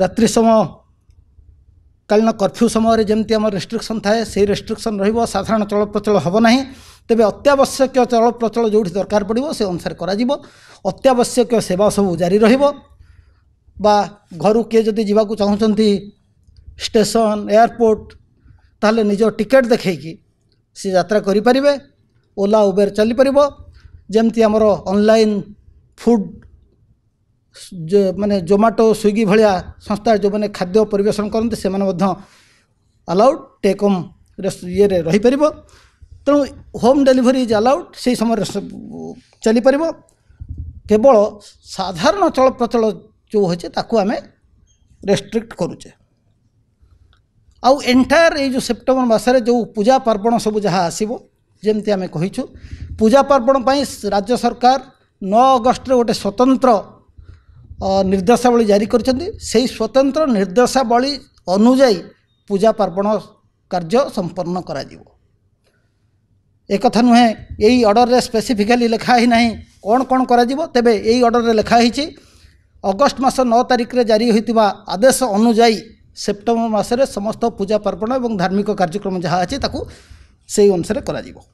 रात्रि समय कालीन कर्फ्यू समय जमी आम रेस्ट्रिक्शन थाए से रेस्ट्रिक्शन रधारण चलप्रचल हम ना तेज अत्यावश्यक चल प्रचल जो दरकार पड़ो से अनुसार करत्यावश्यक सेवा सब जारी रर किए जदि जावाक चाहते स्टेसन एयरपोर्ट तेल निज टिकेट देखिकी सी जरा करें ओला उबेर चली पार जमी आमर अनल फुड ମାନେ ଜୋମାଟୋ ସ୍ୱିଗି ଭଳିଆ ସଂସ୍ଥା ଯେଉଁମାନେ ଖାଦ୍ୟ ପରିବେଷଣ କରନ୍ତି ସେମାନେ ମଧ୍ୟ ଆଲାଉଡ଼୍ ଟେକ୍ ହୋମ୍ ଇଏରେ ରହିପାରିବ ତେଣୁ ହୋମ୍ ଡେଲିଭରି ଇଜ୍ ଆଲାଉଡ଼୍ ସେହି ସମୟରେ ଚାଲିପାରିବ କେବଳ ସାଧାରଣ ଚଳପ୍ରଚଳ ଯେଉଁ ହୋଇଛେ ତାକୁ ଆମେ ରେଷ୍ଟ୍ରିକ୍ଟ କରୁଛେ ଆଉ ଏଣ୍ଟାୟାର ଏଇ ଯେଉଁ ସେପ୍ଟେମ୍ବର ମାସରେ ଯେଉଁ ପୂଜା ପାର୍ବଣ ସବୁ ଯାହା ଆସିବ ଯେମିତି ଆମେ କହିଛୁ ପୂଜା ପାର୍ବଣ ପାଇଁ ରାଜ୍ୟ ସରକାର ନଅ ଅଗଷ୍ଟରେ ଗୋଟେ ସ୍ୱତନ୍ତ୍ର निर्देशावली जारी कर स्वतंत्र निर्देशावल अनुजाई पूजा पार्वण कार्य संपन्न कर एक नुहे यही अर्डर में स्पेसीफिकाली ही ना कौन कौन कर तेब यही अर्डर में लिखाही अगस्ट मस नौ तारिख में जारी होता आदेश अनुजाई सेप्टेम्बर मसरे समस्त पूजा पार्वण और धार्मिक कार्यक्रम जहाँ अच्छे से अनुसार कर